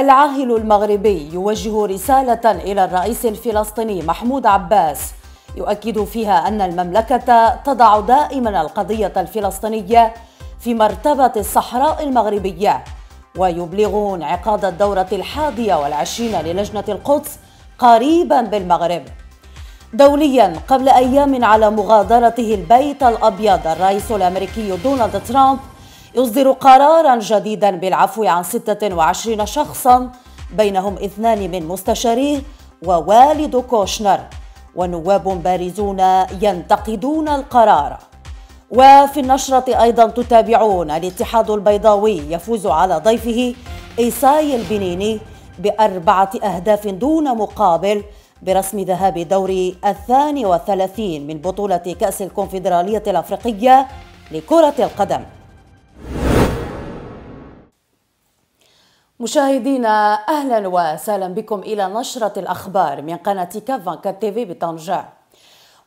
العاهل المغربي يوجه رسالة إلى الرئيس الفلسطيني محمود عباس يؤكد فيها أن المملكة تضع دائما القضية الفلسطينية في مرتبة الصحراء المغربية ويبلغ انعقاد الدورة الحادية والعشرين للجنة القدس قريبا بالمغرب دوليا قبل أيام على مغادرته البيت الأبيض الرئيس الأمريكي دونالد ترامب يصدر قرارا جديدا بالعفو عن 26 شخصا بينهم اثنان من مستشاريه ووالد كوشنر ونواب بارزون ينتقدون القرار وفي النشرة أيضا تتابعون الاتحاد البيضاوي يفوز على ضيفه إيساي البنيني بأربعة أهداف دون مقابل برسم ذهاب دور الثاني والثلاثين من بطولة كأس الكونفدرالية الأفريقية لكرة القدم مشاهدينا اهلا وسهلا بكم الى نشره الاخبار من قناه كافان كاب تيفي بطنجه.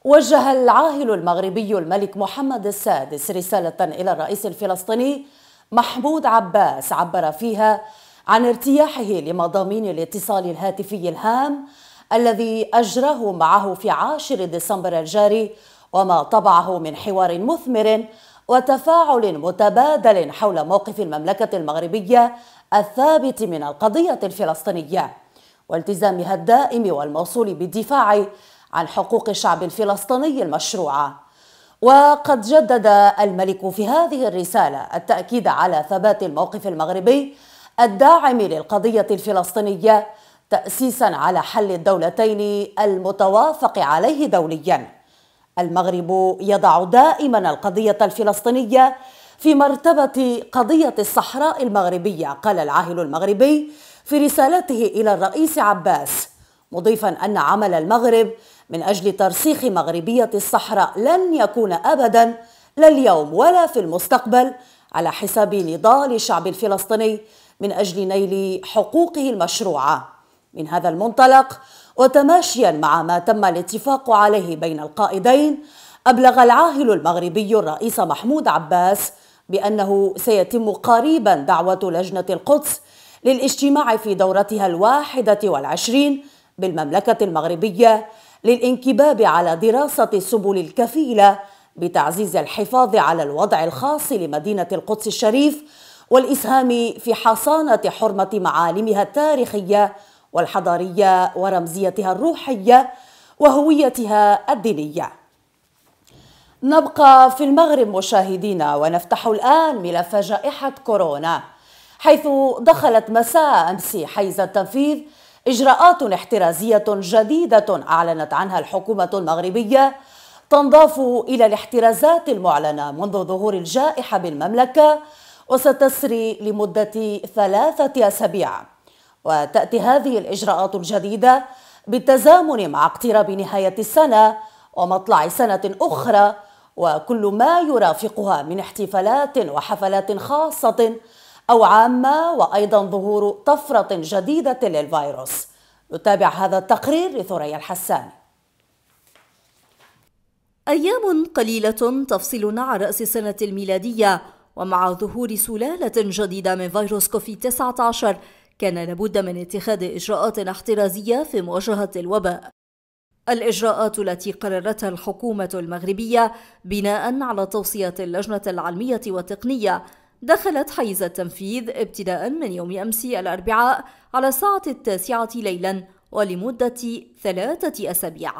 وجه العاهل المغربي الملك محمد السادس رساله الى الرئيس الفلسطيني محمود عباس عبر فيها عن ارتياحه لمضامين الاتصال الهاتفي الهام الذي اجراه معه في 10 ديسمبر الجاري وما طبعه من حوار مثمر وتفاعل متبادل حول موقف المملكة المغربية الثابت من القضية الفلسطينية والتزامها الدائم والموصول بالدفاع عن حقوق الشعب الفلسطيني المشروعة وقد جدد الملك في هذه الرسالة التأكيد على ثبات الموقف المغربي الداعم للقضية الفلسطينية تأسيسا على حل الدولتين المتوافق عليه دولياً المغرب يضع دائما القضية الفلسطينية في مرتبة قضية الصحراء المغربية قال العاهل المغربي في رسالته إلى الرئيس عباس مضيفا أن عمل المغرب من أجل ترسيخ مغربية الصحراء لن يكون أبدا لا اليوم ولا في المستقبل على حساب نضال الشعب الفلسطيني من أجل نيل حقوقه المشروعة من هذا المنطلق وتماشيا مع ما تم الاتفاق عليه بين القائدين أبلغ العاهل المغربي الرئيس محمود عباس بأنه سيتم قريبا دعوة لجنة القدس للاجتماع في دورتها الواحدة والعشرين بالمملكة المغربية للانكباب على دراسة السبل الكفيلة بتعزيز الحفاظ على الوضع الخاص لمدينة القدس الشريف والإسهام في حصانة حرمة معالمها التاريخية والحضارية ورمزيتها الروحية وهويتها الدينية نبقى في المغرب مشاهدينا ونفتح الآن ملف جائحة كورونا حيث دخلت مساء أمس حيز التنفيذ إجراءات احترازية جديدة أعلنت عنها الحكومة المغربية تنضاف إلى الاحترازات المعلنة منذ ظهور الجائحة بالمملكة وستسري لمدة ثلاثة أسابيع وتأتي هذه الإجراءات الجديدة بالتزامن مع اقتراب نهاية السنة ومطلع سنة أخرى وكل ما يرافقها من احتفالات وحفلات خاصة أو عامة وأيضا ظهور طفرة جديدة للفيروس نتابع هذا التقرير لثريا الحسان أيام قليلة تفصلنا عن رأس السنة الميلادية ومع ظهور سلالة جديدة من فيروس كوفيد 19 كان لابد من اتخاذ إجراءات احترازية في مواجهة الوباء الإجراءات التي قررتها الحكومة المغربية بناء على توصية اللجنة العلمية والتقنية دخلت حيز التنفيذ ابتداء من يوم أمس الأربعاء على الساعة التاسعة ليلا ولمدة ثلاثة أسابيع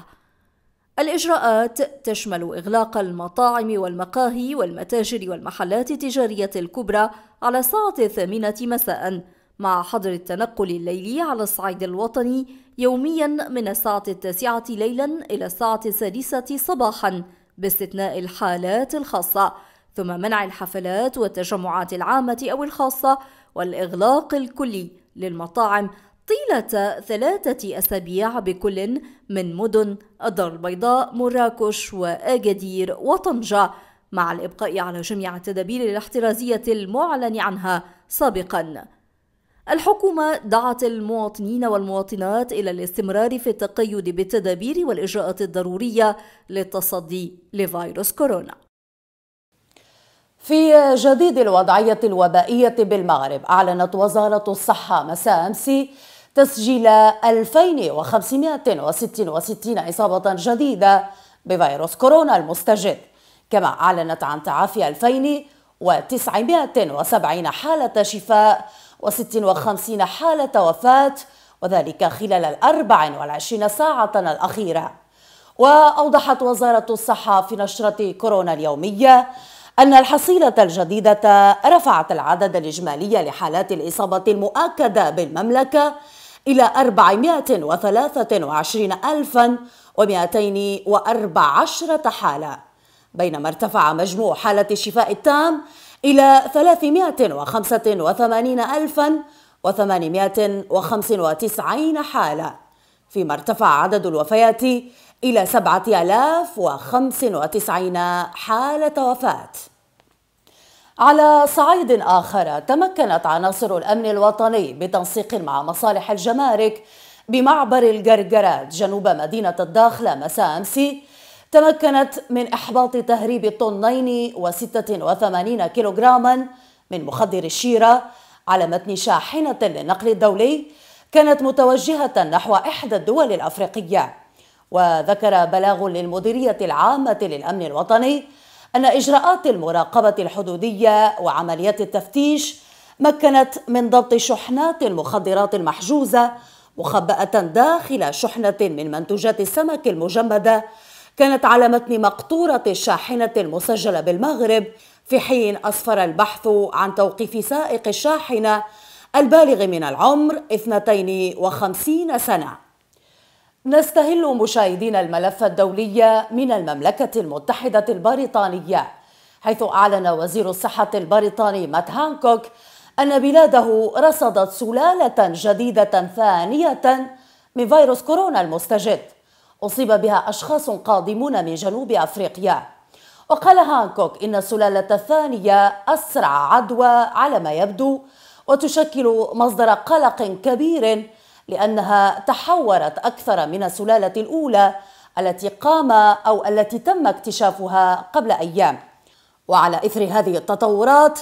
الإجراءات تشمل إغلاق المطاعم والمقاهي والمتاجر والمحلات التجارية الكبرى على الساعة الثامنة مساءً مع حظر التنقل الليلي على الصعيد الوطني يوميا من الساعة التاسعة ليلا إلى الساعة السادسة صباحا باستثناء الحالات الخاصة ثم منع الحفلات والتجمعات العامة أو الخاصة والإغلاق الكلي للمطاعم طيلة ثلاثة أسابيع بكل من مدن الدار البيضاء مراكش وأجدير وطنجة مع الإبقاء على جميع التدابير الاحترازية المعلن عنها سابقاً الحكومة دعت المواطنين والمواطنات إلى الاستمرار في التقيد بالتدابير والإجراءات الضرورية للتصدي لفيروس كورونا في جديد الوضعية الوبائية بالمغرب أعلنت وزارة الصحة مساء أمس تسجيل 2566 إصابة جديدة بفيروس كورونا المستجد كما أعلنت عن تعافي 2000 و970 حالة شفاء و56 حالة وفاة وذلك خلال ال 24 ساعة الأخيرة وأوضحت وزارة الصحة في نشرة كورونا اليومية أن الحصيلة الجديدة رفعت العدد الإجمالي لحالات الإصابة المؤكدة بالمملكة إلى 423214 حالة بينما ارتفع مجموع حالة الشفاء التام إلى 385895 حالة فيما ارتفع عدد الوفيات إلى 7095 حالة وفاة على صعيد آخر تمكنت عناصر الأمن الوطني بتنسيق مع مصالح الجمارك بمعبر الجرجرات جنوب مدينة الداخلة مساء أمس تمكنت من إحباط تهريب طنين وستة وثمانين كيلوغراما من مخدر الشيرة على متن شاحنة للنقل الدولي كانت متوجهة نحو إحدى الدول الأفريقية وذكر بلاغ للمديرية العامة للأمن الوطني أن إجراءات المراقبة الحدودية وعمليات التفتيش مكنت من ضبط شحنات المخدرات المحجوزة مخبأة داخل شحنة من منتوجات السمك المجمدة كانت على متن مقطورة الشاحنه المسجله بالمغرب في حين أسفر البحث عن توقيف سائق الشاحنة البالغ من العمر 52 سنة نستهل مشاهدين الملف الدولي من المملكة المتحدة البريطانية حيث أعلن وزير الصحة البريطاني مات هانكوك أن بلاده رصدت سلالة جديدة ثانية من فيروس كورونا المستجد أصيب بها أشخاص قادمون من جنوب أفريقيا وقال هانكوك إن السلالة الثانية أسرع عدوى على ما يبدو وتشكل مصدر قلق كبير لأنها تحورت أكثر من السلالة الأولى التي قام أو التي تم اكتشافها قبل أيام وعلى إثر هذه التطورات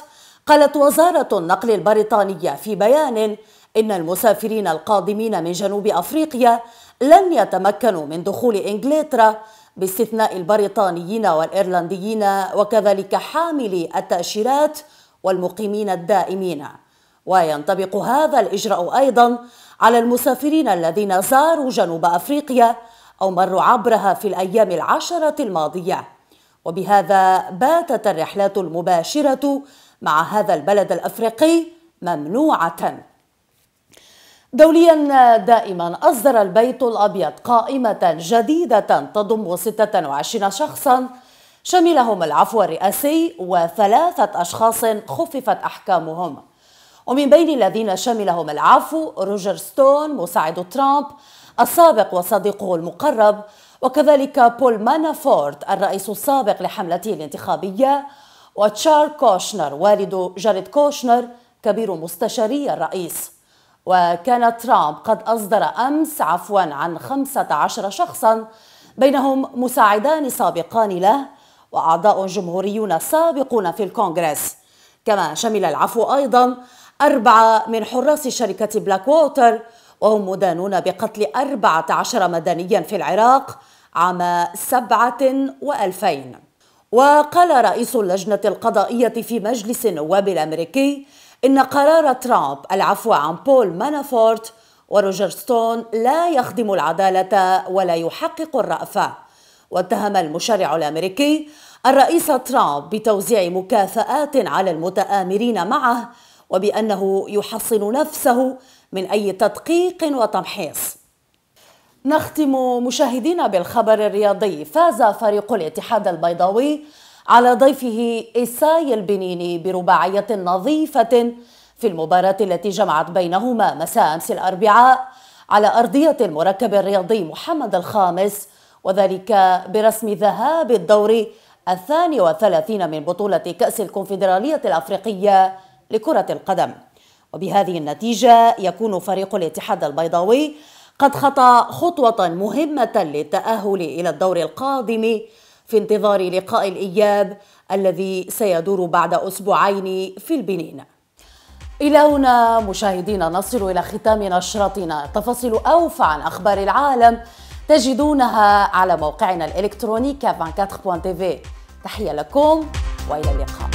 قالت وزارة النقل البريطانية في بيان إن المسافرين القادمين من جنوب أفريقيا لن يتمكنوا من دخول إنجلترا باستثناء البريطانيين والإيرلنديين وكذلك حاملي التأشيرات والمقيمين الدائمين وينطبق هذا الإجراء أيضا على المسافرين الذين زاروا جنوب أفريقيا أو مروا عبرها في الأيام العشرة الماضية وبهذا باتت الرحلات المباشرة مع هذا البلد الأفريقي ممنوعة دوليا دائما أصدر البيت الأبيض قائمة جديدة تضم 26 شخصا شملهم العفو الرئاسي وثلاثة أشخاص خففت أحكامهم ومن بين الذين شملهم العفو روجر ستون مساعد ترامب السابق وصديقه المقرب وكذلك بول مانافورت الرئيس السابق لحملته الانتخابية وتشارل كوشنر والد جاريد كوشنر كبير مستشاري الرئيس وكان ترامب قد أصدر أمس عفوا عن 15 شخصا بينهم مساعدان سابقان له وأعضاء جمهوريون سابقون في الكونغرس كما شمل العفو أيضا أربعة من حراس شركة بلاك ووتر وهم مدانون بقتل 14 مدنيا في العراق عام و2000 وقال رئيس اللجنة القضائية في مجلس النواب الأمريكي إن قرار ترامب العفو عن بول مانافورت وروجر ستون لا يخدم العدالة ولا يحقق الرأفة واتهم المشرع الأمريكي الرئيس ترامب بتوزيع مكافآت على المتآمرين معه وبأنه يحصن نفسه من أي تدقيق وتمحيص نختم مشاهدينا بالخبر الرياضي فاز فريق الاتحاد البيضاوي على ضيفه إساي البنيني برباعية نظيفة في المباراة التي جمعت بينهما مساء أمس الأربعاء على أرضية المركب الرياضي محمد الخامس وذلك برسم ذهاب الدور الثاني والثلاثين من بطولة كأس الكونفدرالية الأفريقية لكرة القدم وبهذه النتيجة يكون فريق الاتحاد البيضاوي قد خطى خطوة مهمة للتأهل إلى الدور القادم في انتظار لقاء الإياب الذي سيدور بعد أسبوعين في البنين إلى هنا مشاهدينا نصل إلى ختام نشرتنا تفاصيل أوفى عن أخبار العالم تجدونها على موقعنا الإلكتروني 24.tv تحية لكم وإلى اللقاء